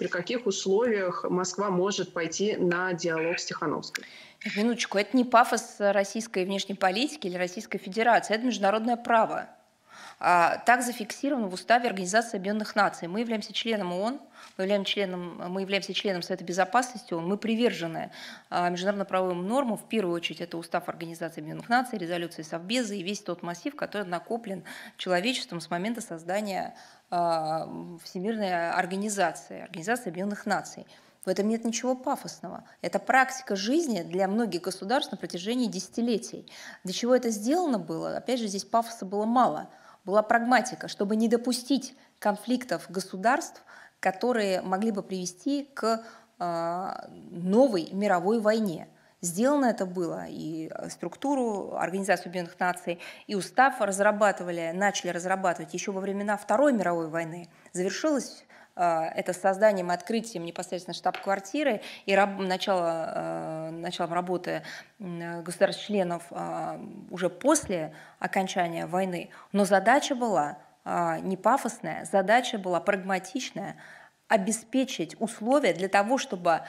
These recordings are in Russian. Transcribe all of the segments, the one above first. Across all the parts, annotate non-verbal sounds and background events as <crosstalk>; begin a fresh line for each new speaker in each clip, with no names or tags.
при каких условиях Москва может пойти на диалог с Тихановской. Минуточку, это не пафос российской внешней политики или Российской Федерации, это международное право. А, так зафиксировано в Уставе Организации Объединенных Наций. Мы являемся членом ООН, мы являемся членом, мы являемся членом Совета Безопасности ООН, мы привержены а, международно-правовым нормам. В первую очередь это Устав Организации Объединенных Наций, резолюции Совбеза и весь тот массив, который накоплен человечеством с момента создания а, Всемирной организации, Организации Объединенных Наций. В этом нет ничего пафосного. Это практика жизни для многих государств на протяжении десятилетий. Для чего это сделано было? Опять же, здесь пафоса было мало. Была прагматика, чтобы не допустить конфликтов государств, которые могли бы привести к а, новой мировой войне – Сделано это было, и э, структуру Организации Объединенных Наций, и устав разрабатывали, начали разрабатывать еще во времена Второй мировой войны. Завершилось э, это созданием и открытием непосредственно штаб-квартиры и раб, начало, э, началом работы государств-членов уже после окончания войны. Но задача была не пафосная, задача была прагматичная – обеспечить условия для того, чтобы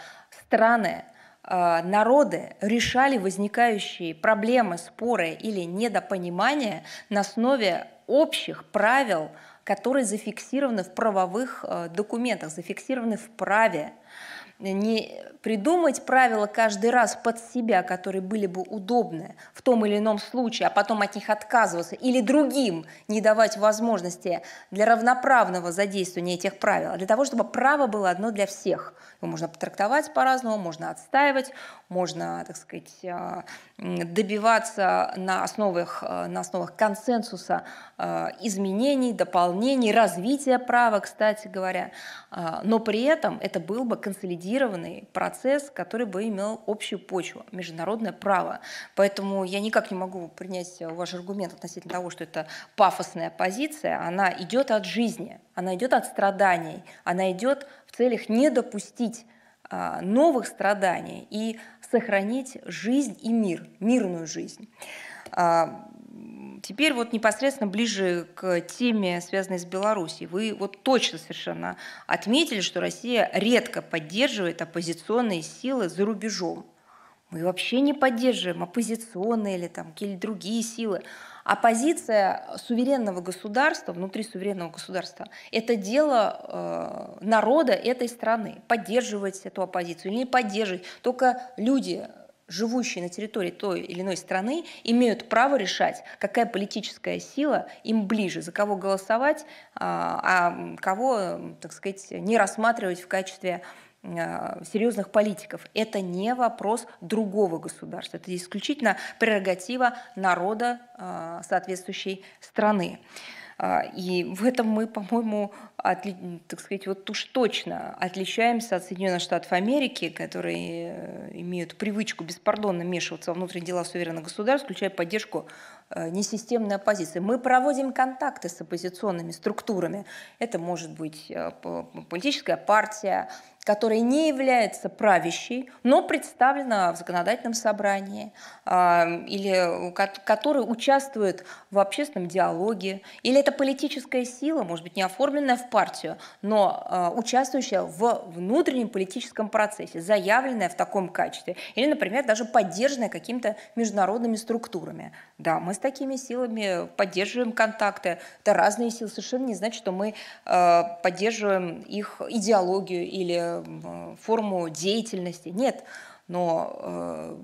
страны, Э, народы решали возникающие проблемы, споры или недопонимания на основе общих правил, которые зафиксированы в правовых э, документах, зафиксированы в праве не придумать правила каждый раз под себя, которые были бы удобны в том или ином случае, а потом от них отказываться, или другим не давать возможности для равноправного задействования этих правил, для того, чтобы право было одно для всех. Его можно трактовать по-разному, можно отстаивать, можно, так сказать, э, добиваться на основах, э, на основах консенсуса э, изменений, дополнений, развития права, кстати говоря, но при этом это был бы консолидированный политизированный процесс, который бы имел общую почву, международное право. Поэтому я никак не могу принять э, ваш аргумент относительно того, что это пафосная позиция. Она идет от жизни, она идет от страданий, она идет в целях не допустить а, новых страданий и сохранить жизнь и мир, мирную жизнь. А, Теперь вот непосредственно ближе к теме, связанной с Беларусью. Вы вот точно совершенно отметили, что Россия редко поддерживает оппозиционные силы за рубежом. Мы вообще не поддерживаем оппозиционные или там какие-то другие силы. Оппозиция суверенного государства, внутри суверенного государства, это дело э, народа этой страны. Поддерживать эту оппозицию или не поддерживать. Только люди живущие на территории той или иной страны, имеют право решать, какая политическая сила им ближе, за кого голосовать, а, а кого, так сказать, не рассматривать в качестве а, серьезных политиков. Это не вопрос другого государства, это исключительно прерогатива народа а, соответствующей страны. А, и в этом мы, по-моему, отли... так сказать, вот уж точно отличаемся от Соединенных Штатов Америки, которые э, имеют привычку беспардонно вмешиваться во внутренние дела суверенных государств, включая поддержку э, несистемной оппозиции. Мы проводим контакты с оппозиционными структурами. Это может быть э, политическая партия, которая не является правящей, но представлена в законодательном собрании, а, или которая участвует в общественном диалоге, или это политическая сила, может быть, не оформленная в партию, но а, участвующая в внутреннем политическом процессе, заявленная в таком качестве, или, например, даже поддержанная какими-то международными структурами. Да, мы с такими силами поддерживаем контакты. Это разные силы, совершенно не значит, что мы а, поддерживаем их идеологию или форму деятельности. Нет, но э,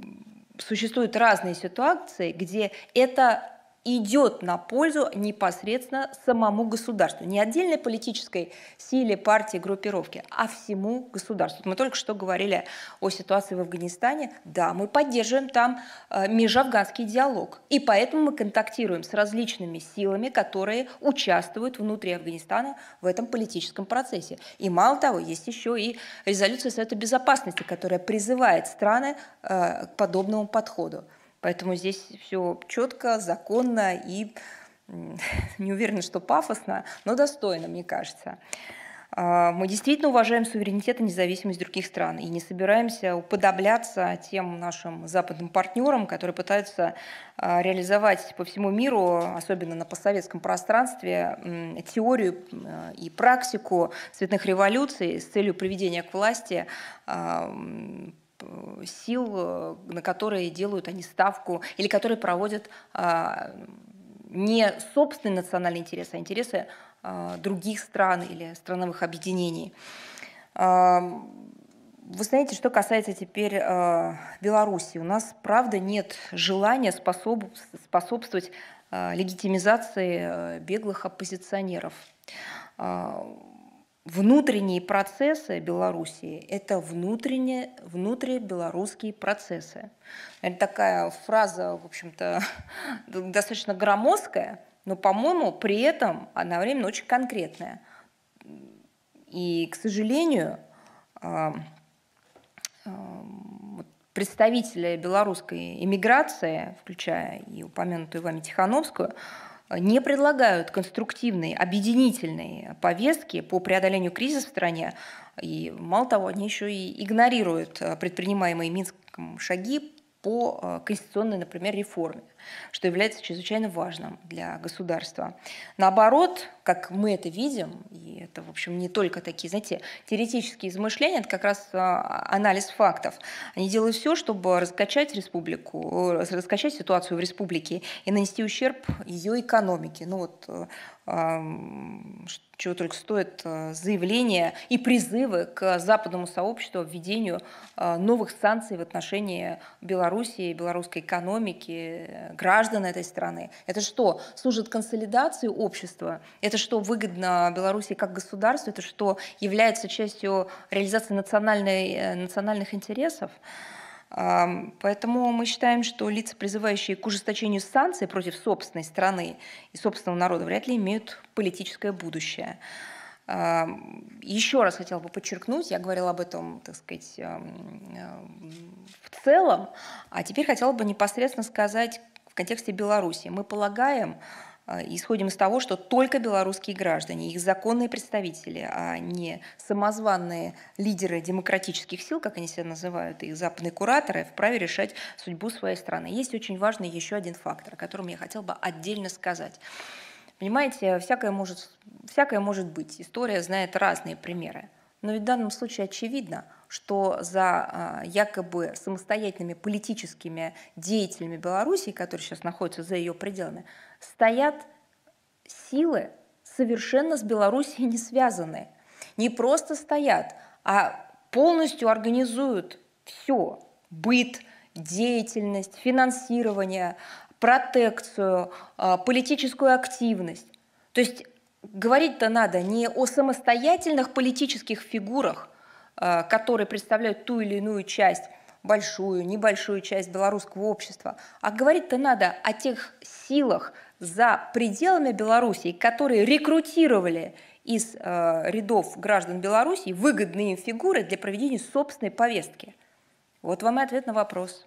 существуют разные ситуации, где это идет на пользу непосредственно самому государству, не отдельной политической силе, партии, группировки, а всему государству. Мы только что говорили о ситуации в Афганистане. Да, мы поддерживаем там э, межафганский диалог, и поэтому мы контактируем с различными силами, которые участвуют внутри Афганистана в этом политическом процессе. И мало того, есть еще и резолюция Совета Безопасности, которая призывает страны э, к подобному подходу. Поэтому здесь все четко, законно и <laughs> не уверена, что пафосно, но достойно, мне кажется. А, мы действительно уважаем суверенитет и независимость других стран и не собираемся уподобляться тем нашим западным партнерам, которые пытаются а, реализовать по всему миру, особенно на постсоветском пространстве, теорию э, и практику цветных революций с целью приведения к власти а, Э, сил, э, на которые делают они ставку или которые проводят а, не собственные национальные а интересы, а интересы других стран или страновых объединений. А, вы знаете, что касается теперь э, Беларуси, у нас, правда, нет желания способ, способствовать легитимизации э, беглых оппозиционеров внутренние процессы Белоруссии – это внутренние, внутрибелорусские процессы. Это такая фраза, в общем-то, <laughs> достаточно громоздкая, но, по-моему, при этом одновременно очень конкретная. И, к сожалению, а, а, представители белорусской иммиграции, включая и упомянутую вами Тихановскую, не предлагают конструктивной, объединительной повестки по преодолению кризиса в стране. И мало того, они еще и игнорируют э, предпринимаемые Минском шаги по э, конституционной, например, реформе что является чрезвычайно важным для государства. Наоборот, как мы это видим, и это, в общем, не только такие, знаете, теоретические измышления, это как раз а, анализ фактов. Они делают все, чтобы раскачать республику, э, раскачать ситуацию в республике и нанести ущерб ее экономике. Ну вот, э, чего только стоит э, заявления и призывы к западному сообществу введению новых санкций в отношении Белоруссии, белорусской экономики, граждан этой страны. Это что, служит консолидации общества? Это что выгодно Беларуси как государству? Это что является частью реализации э, национальных интересов? Поэтому мы считаем, что лица, призывающие к ужесточению санкций против собственной страны и собственного народа, вряд ли имеют политическое будущее. Еще раз хотела бы подчеркнуть, я говорила об этом, так сказать, в целом, а теперь хотела бы непосредственно сказать, контексте Беларуси. Мы полагаем, э, исходим из того, что только белорусские граждане, их законные представители, а не самозванные лидеры демократических сил, как они себя называют, их западные кураторы, вправе решать судьбу своей страны. Есть очень важный еще один фактор, о котором я хотела бы отдельно сказать. Понимаете, всякое может, всякое может быть. История знает разные примеры. Но ведь в данном случае очевидно, что за а, якобы самостоятельными политическими деятелями Беларуси, которые сейчас находятся за ее пределами, стоят силы, совершенно с Белоруссией не связанные. Не просто стоят, а полностью организуют все. Быт, деятельность, финансирование, протекцию, а, политическую активность. То есть говорить-то надо не о самостоятельных политических фигурах, э, которые представляют ту или иную часть, большую, небольшую часть белорусского общества, а говорить-то надо о тех силах за пределами Беларуси, которые рекрутировали из э, рядов граждан Беларуси выгодные фигуры для проведения собственной повестки. Вот вам и ответ на вопрос.